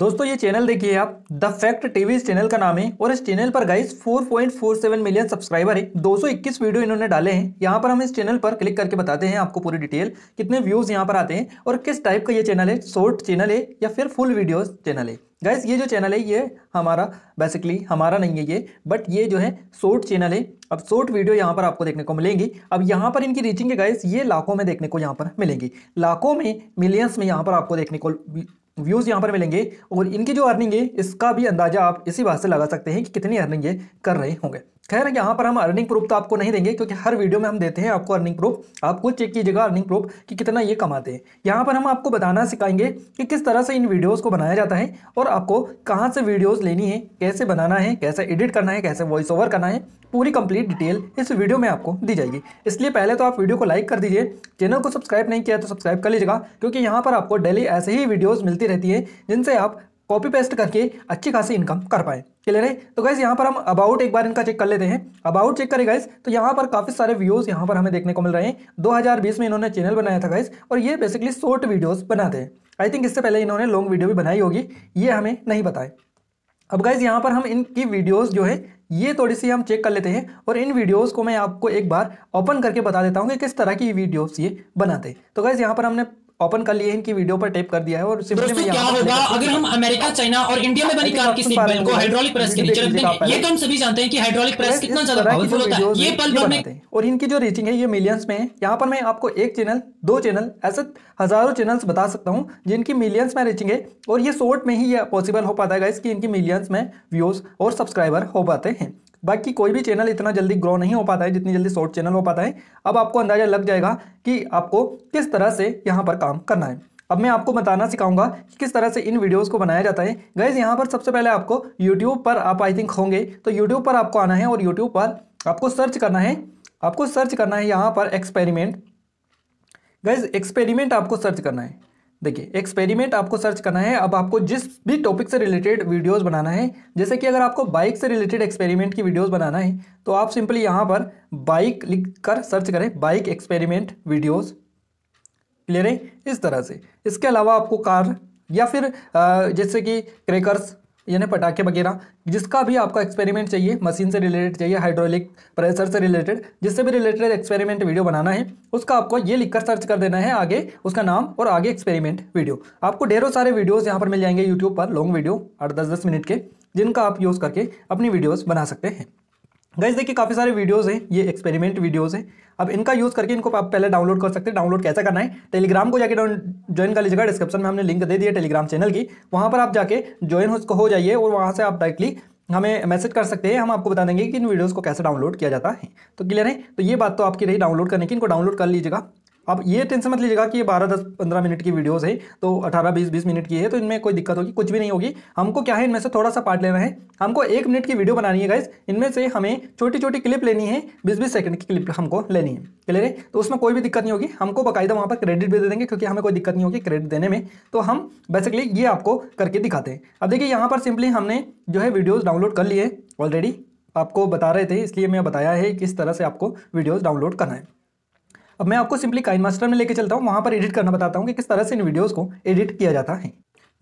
दोस्तों ये चैनल देखिए आप द फैक्ट टीवी इस चैनल का नाम है और इस चैनल पर गाइस 4.47 मिलियन सब्सक्राइबर है 221 वीडियो इन्होंने डाले हैं यहाँ पर हम इस चैनल पर क्लिक करके बताते हैं आपको पूरी डिटेल कितने व्यूज यहाँ पर आते हैं और किस टाइप का ये चैनल है शॉर्ट चैनल है या फिर फुल वीडियो चैनल है गाइस ये जो चैनल है ये हमारा बेसिकली हमारा नहीं है ये बट ये जो है शॉर्ट चैनल है अब शॉर्ट वीडियो यहाँ पर आपको देखने को मिलेंगी अब यहाँ पर इनकी रीचिंग है गाइस ये लाखों में देखने को यहाँ पर मिलेंगी लाखों में मिलियंस में यहाँ पर आपको देखने को व्यूज़ यहां पर मिलेंगे और इनकी जो अर्निंग है इसका भी अंदाज़ा आप इसी बात से लगा सकते हैं कि कितनी अर्निंग ये कर रहे होंगे खैर यहाँ पर हम अर्निंग प्रूफ तो आपको नहीं देंगे क्योंकि हर वीडियो में हम देते हैं आपको अर्निंग प्रूफ आप खुद चेक कीजिएगा अर्निंग प्रूफ कि कितना ये कमाते हैं यहाँ पर हम आपको बताना सिखाएंगे कि किस तरह से इन वीडियोज़ को बनाया जाता है और आपको कहाँ से वीडियोज़ लेनी है कैसे बनाना है कैसे एडिट करना है कैसे वॉइस ओवर करना है पूरी कंप्लीट डिटेल इस वीडियो में आपको दी जाएगी इसलिए पहले तो आप वीडियो को लाइक कर दीजिए चैनल को सब्सक्राइब नहीं किया तो सब्सक्राइब कर लीजिएगा क्योंकि यहाँ पर आपको डेली ऐसे ही वीडियोज़ मिलती रहती है जिनसे आप कॉपी पेस्ट करके अच्छी खासी इनकम कर पाए क्लियर है तो गाइज यहाँ पर हम अबाउट एक बार इनका चेक कर लेते हैं अबाउट चेक करें गाइज तो यहाँ पर काफ़ी सारे व्यूज़ यहाँ पर हमें देखने को मिल रहे हैं 2020 में इन्होंने चैनल बनाया था गाइज और ये बेसिकली शॉर्ट वीडियोज़ बनाते हैं आई थिंक इससे पहले इन्होंने लॉन्ग वीडियो भी बनाई होगी ये हमें नहीं बताए अब गाइज यहाँ पर हम इनकी वीडियोज जो है ये थोड़ी सी हम चेक कर लेते हैं और इन वीडियोस को मैं आपको एक बार ओपन करके बता देता हूँ कि किस तरह की वीडियोस ये बनाते हैं तो गाइज यहाँ पर हमने ओपन कर लिए इनकी वीडियो पर टेप कर दिया है और सिंपली में क्या होगा अगर हम अमेरिका चाइना और इंडिया में बनी कार की सीट बेल्ट को हाइड्रोलिक प्रेस के नीचे रखते हैं ये तो हम सभी जानते हैं कि हाइड्रोलिक प्रेस कितना ज्यादा पावरफुल होता है ये पल भर में और इनकी जो रीचिंग है ये मिलियंस में है यहाँ पर मैं आपको एक चैनल दो चैनल ऐसे हजारों चैनल्स बता सकता हूँ जिनकी मिलियंस में रीचिंग है और ये शॉर्ट में ही ये पॉसिबल हो पाता है गाइस कि इनकी मिलियंस में व्यूज और सब्सक्राइबर हो पाते हैं बाकी कोई भी चैनल इतना जल्दी ग्रो नहीं हो पाता है जितनी जल्दी शॉर्ट चैनल हो पाता है अब आपको अंदाज़ा लग जाएगा कि आपको किस तरह से यहाँ पर काम करना है अब मैं आपको बताना सिखाऊंगा कि किस तरह से इन वीडियोस को बनाया जाता है गैस यहाँ पर सबसे पहले आपको यूट्यूब पर आप आई थिंक होंगे तो यूट्यूब पर आपको आना है और यूट्यूब पर आपको सर्च करना है आपको सर्च करना है यहाँ पर एक्सपेरिमेंट गैस एक्सपेरिमेंट आपको सर्च करना है देखिए एक्सपेरिमेंट आपको सर्च करना है अब आपको जिस भी टॉपिक से रिलेटेड वीडियोस बनाना है जैसे कि अगर आपको बाइक से रिलेटेड एक्सपेरिमेंट की वीडियोस बनाना है तो आप सिंपली यहाँ पर बाइक लिख कर सर्च करें बाइक एक्सपेरिमेंट वीडियोस क्लियर है इस तरह से इसके अलावा आपको कार या फिर जैसे कि क्रेकर्स यानी पटाखे वगैरह जिसका भी आपको एक्सपेरिमेंट चाहिए मशीन से रिलेटेड चाहिए हाइड्रोलिक प्रेशर से रिलेटेड जिससे भी रिलेटेड एक्सपेरिमेंट वीडियो बनाना है उसका आपको ये लिखकर सर्च कर देना है आगे उसका नाम और आगे एक्सपेरिमेंट वीडियो आपको ढेरों सारे वीडियोज़ यहाँ पर मिल जाएंगे यूट्यूब पर लॉन्ग वीडियो आठ दस दस मिनट के जिनका आप यूज़ करके अपनी वीडियोज़ बना सकते हैं गैस देखिए काफ़ी सारे वीडियोस हैं ये एक्सपेरिमेंट वीडियोस हैं अब इनका यूज़ करके इनको आप पहले डाउनलोड कर सकते हैं डाउनलोड कैसे करना है टेलीग्राम को जाके ज्वाइन कर लीजिएगा डिस्क्रिप्शन में हमने लिंक दे दिया टेलीग्राम चैनल की वहाँ पर आप जाके ज्वाइन हो जाइए और वहाँ से आप डायरेक्टली हमें मैसेज कर सकते हैं हम आपको बता देंगे कि इन वीडियोज़ को कैसे डाउनलोड किया जाता है तो क्लियर है तो ये बात तो आपकी रही डाउनलोड करने की इनको डाउनलोड कर लीजिएगा आप ये टेंशन मत लीजिएगा कि ये बारह दस पंद्रह मिनट की वीडियोज़ है तो अठारह बीस बीस मिनट की है तो इनमें कोई दिक्कत होगी कुछ भी नहीं होगी हमको क्या है इनमें से थोड़ा सा पार्ट लेना है हमको एक मिनट की वीडियो बनानी है गाइज इनमें से हमें छोटी छोटी क्लिप लेनी है बीस बीस सेकंड की क्लिप हमको लेनी है क्लियर है तो उसमें कोई भी दिक्कत नहीं होगी हमको बकायदा वहाँ पर क्रेडिट भी दे देंगे क्योंकि हमें कोई दिक्कत नहीं होगी क्रेडिट देने में तो हम बेसिकली ये आपको करके दिखाते हैं अब देखिए यहाँ पर सिंपली हमने जो है वीडियोज़ डाउनलोड कर लिए ऑलरेडी आपको बता रहे थे इसलिए मैं बताया है किस तरह से आपको वीडियोज़ डाउनलोड करना है अब मैं आपको सिंपली काइन मास्टर में लेके चलता हूँ वहाँ पर एडिट करना बताता हूँ कि किस तरह से इन वीडियोज़ को एडिट किया जाता है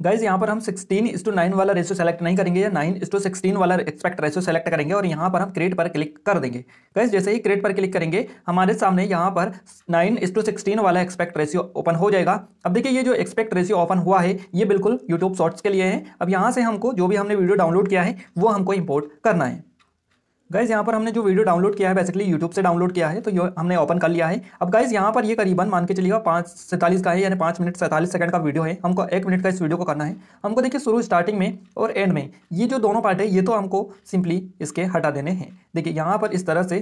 गाइज यहाँ पर हम सिक्सटीन इस टू नाइन वाला रेसो सेलेक्ट नहीं करेंगे या नाइन इस टू सिक्सटीन वाला एक्सपेक्ट रेसो सेलेक्ट करेंगे और यहाँ पर हम क्रिएट पर क्लिक कर देंगे गाइज जैसे ही क्रिएट पर क्लिक करेंगे हमारे सामने यहाँ पर नाइन इस टू सिक्सटीन वाला एक्सपेक्ट रेशियो ओपन हो जाएगा अब देखिए ये जो एक्सपेक्ट रेशियो ओपन हुआ है ये बिल्कुल यूट्यूब शॉर्ट्स के लिए है अब यहाँ से हमको जो भी हमने वीडियो डाउनलोड किया है वो हमको इम्पोर्ट करना है गाइज यहाँ पर हमने जो वीडियो डाउनलोड किया है बेसिकली यूट्यूब से डाउनलोड किया है तो ये हमने ओपन कर लिया है अब गाइज यहाँ पर ये करीबन मान के चलिएगा पाँच सैंतालीस का है यानी पाँच मिनट सैंतालीस सेकंड का वीडियो है हमको एक मिनट का इस वीडियो को करना है हमको देखिए शुरू स्टार्टिंग में और एंड में ये जो दोनों पार्ट है ये तो हमको सिंपली इसके हटा देने हैं देखिए यहाँ पर इस तरह से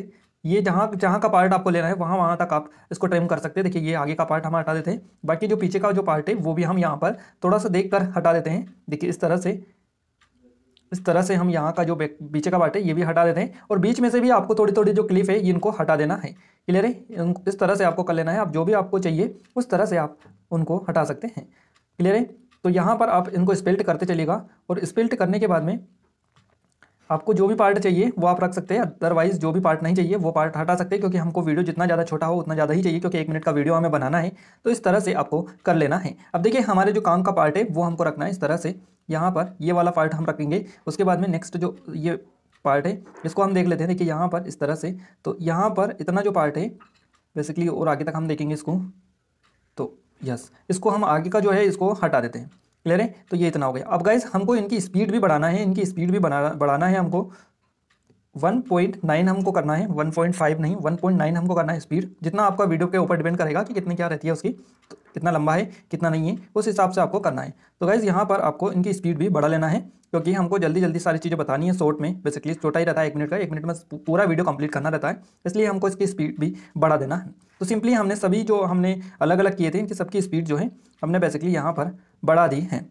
ये जहाँ जहाँ का पार्ट आपको लेना है वहाँ वहाँ तक आप इसको ट्रिम कर सकते हैं देखिए ये आगे का पार्ट हम हटा देते हैं बाकी जो पीछे का जो पार्ट है वो भी हम यहाँ पर थोड़ा सा देख कर हटा देते हैं देखिए इस तरह से इस तरह से हम यहाँ का जो पीछे का पार्ट है ये भी हटा देते हैं और बीच में से भी आपको थोड़ी थोड़ी जो क्लिप है इनको हटा देना है क्लियर है इस तरह से आपको कर लेना है आप जो भी आपको चाहिए उस तरह से आप उनको हटा सकते हैं क्लियर है तो यहाँ पर आप इनको स्पिल्ट करते चलेगा और स्पिल्ट करने के बाद में आपको जो भी पार्ट चाहिए वो आप रख सकते हैं अदरवाइज जो भी पार्ट नहीं चाहिए वो पार्ट हटा सकते हैं क्योंकि हमको वीडियो जितना ज़्यादा छोटा हो उतना ज़्यादा ही चाहिए क्योंकि एक मिनट का वीडियो हमें बनाना है तो इस तरह से आपको कर लेना है अब देखिए हमारे जो काम का पार्ट है वो हमको रखना है इस तरह से यहाँ पर ये वाला पार्ट हम रखेंगे उसके बाद में नेक्स्ट जो ये पार्ट है इसको हम देख लेते हैं देखिए यहाँ पर इस तरह से तो यहाँ पर इतना जो पार्ट है बेसिकली और आगे तक हम देखेंगे इसको तो यस इसको हम आगे का जो है इसको हटा देते हैं क्लियर है तो ये इतना हो गया अब गाइज हमको इनकी स्पीड भी बढ़ाना है इनकी स्पीड भी बढ़ाना है हमको 1.9 हमको करना है 1.5 नहीं 1.9 हमको करना है स्पीड जितना आपका वीडियो के ऊपर डिपेंड करेगा कि कितनी क्या रहती है उसकी तो कितना लंबा है कितना नहीं है उस हिसाब से आपको करना है तो गाइज़ यहाँ पर आपको इनकी स्पीड भी बढ़ा लेना है क्योंकि हमको जल्दी जल्दी सारी चीज़ें बतानी है शॉर्ट में बेसिकली छोटा ही रहता है एक मिनट का एक मिनट में पूरा वीडियो कंप्लीट करना रहता है इसलिए हमको इसकी स्पीड भी बढ़ा देना है तो सिंपली हमने सभी जो हमने अलग अलग किए थे इनकी सबकी स्पीड जो है हमने बेसिकली यहाँ पर बढ़ा दी है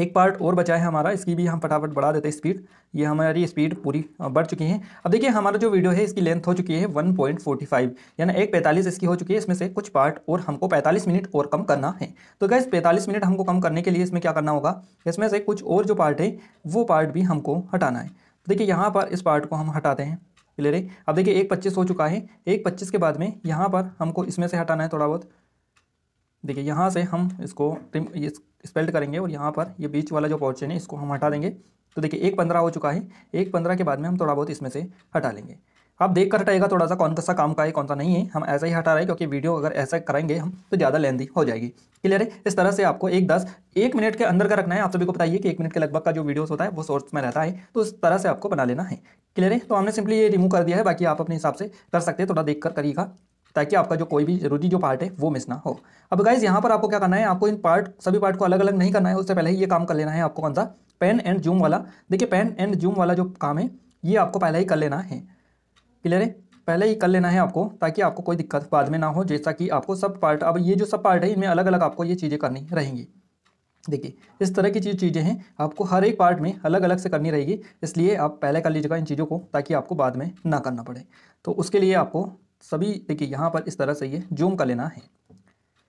एक पार्ट और बचा है हमारा इसकी भी हम फटाफट बढ़ा देते हैं स्पीड ये हमारी स्पीड पूरी बढ़ चुकी है अब देखिए हमारा जो वीडियो है इसकी लेंथ हो चुकी है 1.45 यानी एक पैंतालीस इसकी हो चुकी है इसमें से कुछ पार्ट और हमको 45 मिनट और कम करना है तो गैस 45 मिनट हमको कम करने के लिए इसमें क्या करना होगा इसमें से कुछ और जो पार्ट है वो पार्ट भी हमको हटाना है देखिए यहाँ पर इस पार्ट को हम हटाते हैं क्लियर है अब देखिए एक पच्चीस हो चुका है एक पच्चीस के बाद में यहाँ पर हमको इसमें से हटाना है थोड़ा बहुत देखिए यहाँ से हम इसको ट्रिम ये स्पेल्ट करेंगे और यहाँ पर ये बीच वाला जो पोर्शन है इसको हम हटा देंगे तो देखिए एक पंद्रह हो चुका है एक पंद्रह के बाद में हम थोड़ा बहुत इसमें से हटा लेंगे आप देख कर हटाएगा थोड़ा सा कौन सा काम का है कौन सा नहीं है हम ऐसा ही हटा रहे हैं क्योंकि वीडियो अगर ऐसा करेंगे हम तो ज़्यादा लेंदी हो जाएगी क्लियर है इस तरह से आपको एक दस एक मिनट के अंदर का रखना है आप सभी को बताइए कि एक मिनट के लगभग का जो वीडियोस होता है वो सोर्स में रहता है तो इस तरह से आपको बना लेना है क्लियर है तो हमने सिंपली ये रिमूव कर दिया है बाकी आप अपने हिसाब से कर सकते हैं थोड़ा देख कर करिएगा ताकि आपका जो कोई भी ज़रूरी जो पार्ट है वो मिस ना हो अब गाइज यहाँ पर आपको क्या करना है आपको इन पार्ट सभी पार्ट को अलग अलग नहीं करना है उससे पहले ही ये काम कर लेना है आपको कौन सा पेन एंड जूम वाला देखिए पेन एंड जूम वाला जो काम है ये आपको पहले ही कर लेना है क्लियर है पहले ही कर लेना है आपको ताकि आपको कोई दिक्कत बाद में ना हो जैसा कि आपको सब पार्ट अब ये जो सब पार्ट है इनमें अलग अलग आपको ये चीज़ें करनी रहेंगी देखिए इस तरह की चीज चीज़ें हैं आपको हर एक पार्ट में अलग अलग से करनी रहेगी इसलिए आप पहले कर लीजिएगा इन चीज़ों को ताकि आपको बाद में ना करना पड़े तो उसके लिए आपको सभी देखिए यहाँ पर इस तरह से ये जूम कर लेना है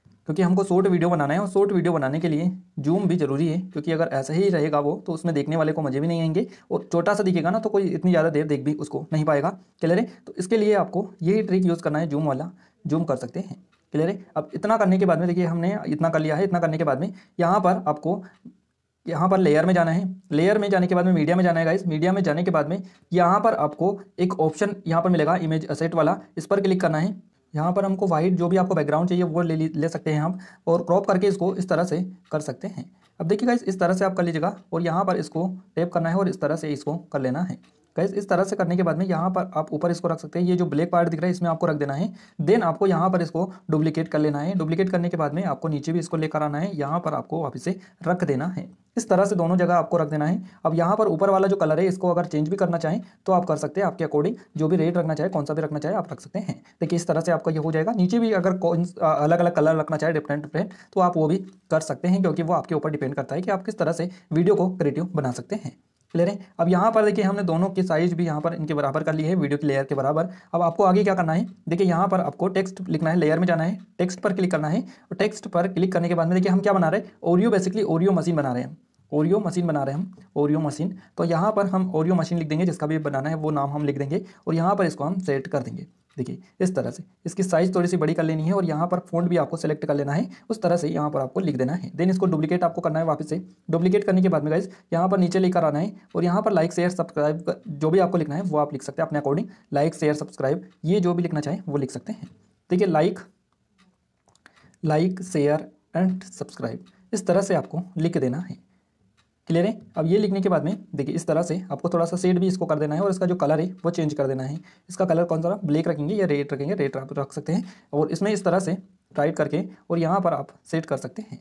क्योंकि हमको शॉर्ट वीडियो बनाना है और शॉर्ट वीडियो बनाने के लिए जूम भी ज़रूरी है क्योंकि अगर ऐसा ही रहेगा वो तो उसमें देखने वाले को मज़े भी नहीं आएंगे और छोटा सा दिखेगा ना तो कोई इतनी ज़्यादा देर देख भी उसको नहीं पाएगा क्लियर है तो इसके लिए आपको यही ट्रिक यूज़ करना है जूम वाला जूम कर सकते हैं क्लियर है अब इतना करने के बाद में देखिए हमने इतना कर लिया है इतना करने के बाद में यहाँ पर आपको यहाँ पर लेयर में जाना है लेयर में जाने के बाद में मीडिया में जाना है इस मीडिया में जाने के बाद में यहाँ पर आपको एक ऑप्शन यहाँ पर मिलेगा इमेज असेट वाला इस पर क्लिक करना है यहाँ पर हमको वाइट जो भी आपको बैकग्राउंड चाहिए वो ले ले सकते हैं हम और क्रॉप करके इसको इस तरह से कर सकते हैं अब देखिएगा इस तरह से आप कर लीजिएगा और यहाँ पर इसको टेप करना है और इस तरह से इसको कर लेना है गैस इस तरह से करने के बाद में यहाँ पर आप ऊपर इसको रख सकते हैं ये जो ब्लैक पार्ट दिख रहा है इसमें आपको रख देना है देन आपको यहाँ पर इसको डुप्लीकेट कर लेना है डुप्लीकेट करने के बाद में आपको नीचे भी इसको लेकर आना है यहाँ पर आपको आप इसे रख देना है इस तरह से दोनों जगह आपको रख देना है अब यहाँ पर ऊपर वाला जो कलर है इसको अगर चेंज भी करना चाहें तो आप कर सकते हैं आपके अकॉर्डिंग जो भी रेड रखना चाहे कौन सा भी रखना चाहे आप रख सकते हैं देखिए इस तरह से आपका ये हो जाएगा नीचे भी अगर कौन अलग अलग कलर रखना चाहे डिफरेंट डिफरेंट तो आप वो भी कर सकते हैं क्योंकि वो आपके ऊपर डिपेंड करता है कि आप किस तरह से वीडियो को क्रिएटिव बना सकते हैं क्लियर है अब यहाँ पर देखिए हमने दोनों के साइज भी यहाँ पर इनके बराबर कर लिए है वीडियो के लेयर के बराबर अब आपको आगे क्या करना है देखिए यहाँ पर आपको टेक्स्ट लिखना है लेयर में जाना है टेक्स्ट पर क्लिक करना है और टेक्स्ट पर क्लिक करने के बाद में देखिए हम क्या बना रहे हैं ओरियो बेसिकली ओरियो मशीन बना रहे हैं ओरियो मशीन बना रहे हैं हम ओरियो मशीन तो यहाँ पर हम ओरियो मशीन लिख देंगे जिसका भी बनाना है वो नाम हम लिख देंगे और यहाँ पर इसको हम सेलेक्ट कर देंगे देखिए इस तरह से इसकी साइज़ थोड़ी सी बड़ी कर लेनी है और यहाँ पर फोन भी आपको सेलेक्ट कर लेना है उस तरह से यहाँ पर आपको लिख देना है देन इसको डुप्लीकेट आपको करना है वापस से डुप्लीकेट करने के बाद में गाइज यहाँ पर नीचे लेकर आना है और यहाँ पर लाइक शेयर सब्सक्राइब जो भी आपको लिखना है वो आप लिख सकते हैं अपने अकॉर्डिंग लाइक शेयर सब्सक्राइब ये जो भी लिखना चाहें वो लिख सकते हैं देखिए like like share and subscribe इस तरह से आपको लिख देना है क्लियर है अब ये लिखने के बाद में देखिए इस तरह से आपको थोड़ा सा सेट भी इसको कर देना है और इसका जो कलर है वो चेंज कर देना है इसका कलर कौन सा ब्लैक रखेंगे या रेड रखेंगे रेड आप रख सकते हैं और इसमें इस तरह से राइट करके और यहाँ पर आप सेट कर सकते हैं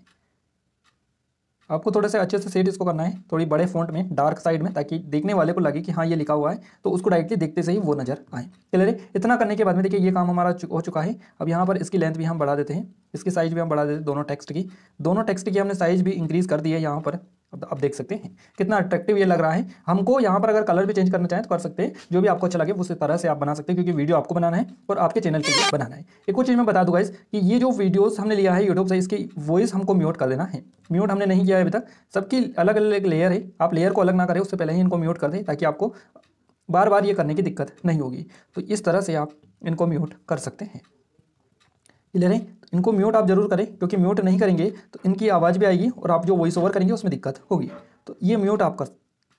आपको थोड़े से अच्छे से सेट इसको करना है थोड़ी बड़े फॉन्ट में डार्क साइड में ताकि देखने वाले को लगे कि हाँ ये लिखा हुआ है तो उसको डायरेक्टली देखते से ही वो नज़र आए क्लियर है इतना करने के बाद में देखिए ये काम हमारा हो चुका है अब यहाँ पर इसकी लेंथ भी हम बढ़ा देते हैं इसकी साइज़ भी हम बढ़ा देते हैं दोनों टेक्स्ट की दोनों टेक्स्ट की हमने साइज़ भी इंक्रीज़ कर दिया है यहाँ पर अब आप देख सकते हैं कितना अट्रैक्टिव ये लग रहा है हमको यहाँ पर अगर कलर भी चेंज करना चाहें तो कर सकते हैं जो भी आपको अच्छा लगे उस तरह से आप बना सकते हैं क्योंकि वीडियो आपको बनाना है और आपके चैनल के लिए बनाना है एक और चीज़ मैं बता दूंगा इस कि ये जो वीडियोस हमने लिया है यूट्यूब से इसकी वॉइस हमको म्यूट कर देना है म्यूट हमने नहीं किया है अभी तक सबकी अलग अलग लेयर है आप लेयर को अलग ना करें उससे पहले ही इनको म्यूट कर दें ताकि आपको बार बार ये करने की दिक्कत नहीं होगी तो इस तरह से आप इनको म्यूट कर सकते हैं ले रहे इनको म्यूट आप जरूर करें क्योंकि म्यूट नहीं करेंगे तो इनकी आवाज़ भी आएगी और आप जो वॉइस ओवर करेंगे उसमें दिक्कत होगी तो ये म्यूट आप कर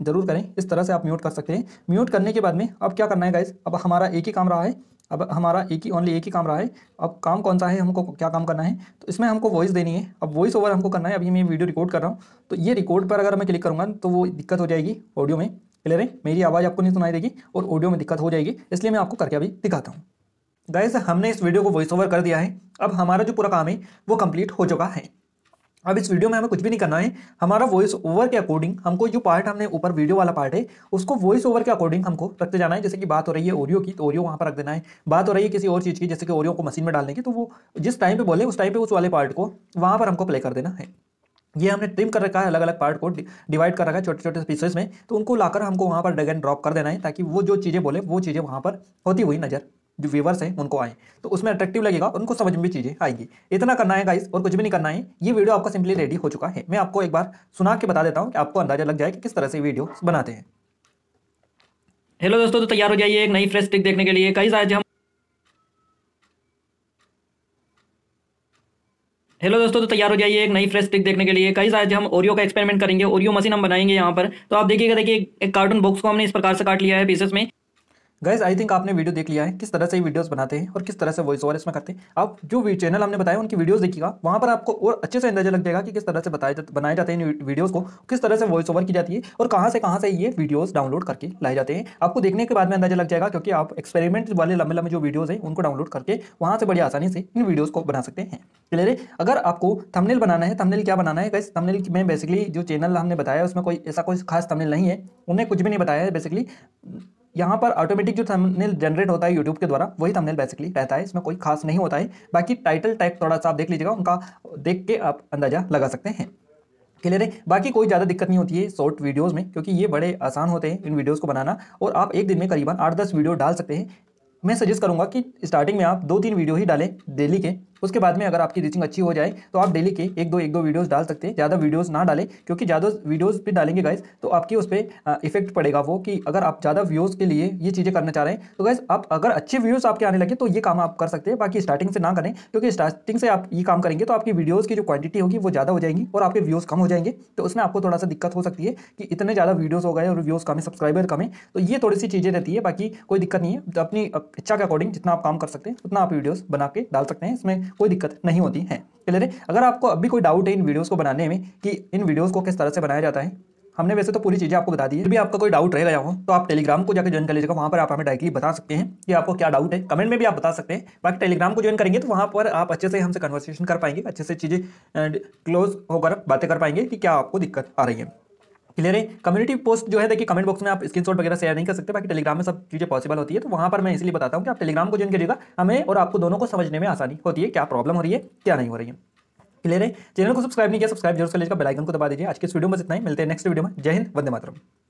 जरूर करें इस तरह से आप म्यूट कर सकते हैं म्यूट करने के बाद में अब क्या करना है गाइज अब हमारा एक ही काम रहा है अब हमारा एक ही ओनली एक ही काम रहा है अब काम कौन सा है हमको क्या काम करना है तो इसमें हमको वॉइस देनी है अब वॉइस ओवर हमको करना है अभी मैं वीडियो रिकॉर्ड कर रहा हूँ तो ये रिकॉर्ड पर अगर मैं क्लिक करूँगा तो वो दिक्कत हो जाएगी ऑडियो में क्लियर है मेरी आवाज़ आपको नहीं सुनाई देगी और ऑडियो में दिक्कत हो जाएगी इसलिए मैं आपको करके अभी दिखाता हूँ गाइस हमने इस वीडियो को वॉइस ओवर कर दिया है अब हमारा जो पूरा काम है वो कंप्लीट हो चुका है अब इस वीडियो में हमें कुछ भी नहीं करना है हमारा वॉइस ओवर के अकॉर्डिंग हमको जो पार्ट हमने ऊपर वीडियो वाला पार्ट है उसको वॉइस ओवर के अकॉर्डिंग हमको रखते जाना है जैसे कि बात हो रही है ओरियो की तो ओरियो वहाँ पर रख देना है बात हो रही है किसी और चीज़ की जैसे कि ओरियो को मशीन में डालने की तो वो जिस टाइम पर बोले उस टाइम पर उस वाले पार्ट को वहाँ पर हमको प्ले कर देना है ये हमने ट्रिम कर रखा है अलग अलग पार्ट को डिवाइड कर रखा है छोटे छोटे पीसेस में तो उनको लाकर हमको वहाँ पर ड्रैग एंड ड्रॉप कर देना है ताकि वो जो चीज़ें बोले वो चीज़ें वहाँ पर होती हुई नज़र जो व्यूवर्स हैं उनको आए तो उसमें अट्रैक्टिव लगेगा उनको समझ में भी चीज़ें आएगी इतना करना है गाइस और कुछ भी नहीं करना है ये वीडियो आपका सिंपली रेडी हो चुका है मैं आपको एक बार सुना के बता देता हूँ कि आपको अंदाजा लग जाए कि किस तरह से वीडियो बनाते हैं हेलो दोस्तों तो तैयार हो जाइए एक नई फ्रेश ट्रिक देखने के लिए कई आज हम हेलो दोस्तों तो तैयार हो जाइए एक नई फ्रेश ट्रिक देखने के लिए कई आज हम ओरियो का एक्सपेरिमेंट करेंगे ओरियो मशीन हम बनाएंगे यहाँ पर तो आप देखिएगा देखिए एक कार्टून बॉक्स को हमने इस प्रकार से काट लिया है पीसेस में गाइज आई थिंक आपने वीडियो देख लिया है किस तरह से ये वीडियोस बनाते हैं और किस तरह से वॉइस ओवर इसमें करते हैं आप जो चैनल हमने बताया उनकी वीडियोस देखिएगा वहाँ पर आपको और अच्छे से अंदाजा लग जाएगा कि किस तरह से बताए जा, बनाए जाते हैं वीडियोस को किस तरह से वॉइस ओवर की जाती है और कहाँ से कहाँ से ये वीडियोज़ डाउनलोड करके लाए जाते हैं आपको देखने के बाद में अंदाजा लग जाएगा क्योंकि आप एक्सपेरिमेंट वाले लंबे लंबे जो वीडियोज़ हैं उनको डाउनलोड करके वहाँ से बड़ी आसानी से इन वीडियोज़ को बना सकते हैं क्लियर अगर आपको थमनेल बनाना है थमनेल क्या बनाना है गैस थमनेल में बेसिकली जो चैनल हमने बताया उसमें कोई ऐसा कोई खास थमनेल नहीं है उन्हें कुछ भी नहीं बताया है बेसिकली यहाँ पर ऑटोमेटिक जो थंबनेल जनरेट होता है यूट्यूब के द्वारा वही थंबनेल बेसिकली रहता है इसमें कोई खास नहीं होता है बाकी टाइटल टाइप थोड़ा सा आप देख लीजिएगा उनका देख के आप अंदाजा लगा सकते हैं क्लियर है बाकी कोई ज़्यादा दिक्कत नहीं होती है शॉर्ट वीडियोज़ में क्योंकि ये बड़े आसान होते हैं इन वीडियोज़ को बनाना और आप एक दिन में करीबन आठ दस वीडियो डाल सकते हैं मैं सजेस्ट करूँगा कि स्टार्टिंग में आप दो तीन वीडियो ही डालें डेली के उसके बाद में अगर आपकी रीचिंग अच्छी हो जाए तो आप डेली के एक दो एक दो वीडियोस डाल सकते हैं ज़्यादा वीडियोस ना डालें क्योंकि ज़्यादा वीडियोस भी डालेंगे गाइज तो आपकी उस पर इफेक्ट पड़ेगा वो कि अगर आप ज़्यादा व्यूज़ के लिए ये चीज़ें करना चाह रहे हैं तो गाइज आप अगर अच्छे व्यूज़ आपके आने लगे तो ये काम आप कर सकते हैं बाकी स्टार्टिंग से ना करें क्योंकि स्टार्टिंग से आप ये काम करेंगे तो आपकी वीडियोज़ की जो क्वान्टिटी होगी वो ज़्यादा हो जाएंगी और आपके व्यूज़ कम हो जाएंगे तो उसमें आपको थोड़ा सा दिक्कत हो सकती है कि इतने ज़्यादा वीडियोज़ हो गए और व्यूज़ कम है सब्सक्राइबर कम है तो ये थोड़ी सी चीज़ें रहती है बाकी कोई दिक्कत नहीं है तो अपनी इच्छा के अकॉर्डिंग जितना आप काम कर सकते हैं उतना आप वीडियोज़ बना के डाल सकते हैं इसमें कोई दिक्कत नहीं होती है क्लियर है अगर आपको अभी कोई डाउट है इन वीडियोज़ को बनाने में कि इन वीडियोज़ को किस तरह से बनाया जाता है हमने वैसे तो पूरी चीज़ें आपको बता दी है भी आपका कोई डाउट रह गया हो तो आप टेलीग्राम को जाकर ज्वाइन कर लीजिएगा वहाँ पर आप हमें डायरेक्टली बता सकते हैं कि आपको क्या डाउट है कमेंट में भी आप बता सकते हैं बाकी टेलीग्राम को ज्वाइन करेंगे तो वहाँ पर आप अच्छे से हमसे कन्वर्सेशन कर पाएंगे अच्छे से चीज़ें क्लोज होकर बातें कर पाएंगे कि क्या आपको दिक्कत आ रही है क्लियर है कम्युनिटी पोस्ट जो है देखिए कमेंट बॉक्स में आप स्क्रीनशॉट वगैरह शेयर नहीं कर सकते बाकी टेलीग्राम में सब चीज़ें पॉसिबल होती है तो वहां पर मैं इसलिए बताता हूँ कि आप टेलीग्राम को ज्वाइन करिएगा हमें और आपको दोनों को समझने में आसानी होती है क्या प्रॉब्लम हो रही है क्या नहीं हो रही है क्लियर है चैनल को सब्सक्राइब नहीं किया सब्सक्राइब जरूर कर लीजिएगा आइकन को दबा दीजिए आज के इस वीडियो में इतना ही मिलते हैं नेक्स्ट वीडियो में जय हिंद वंदे मातरम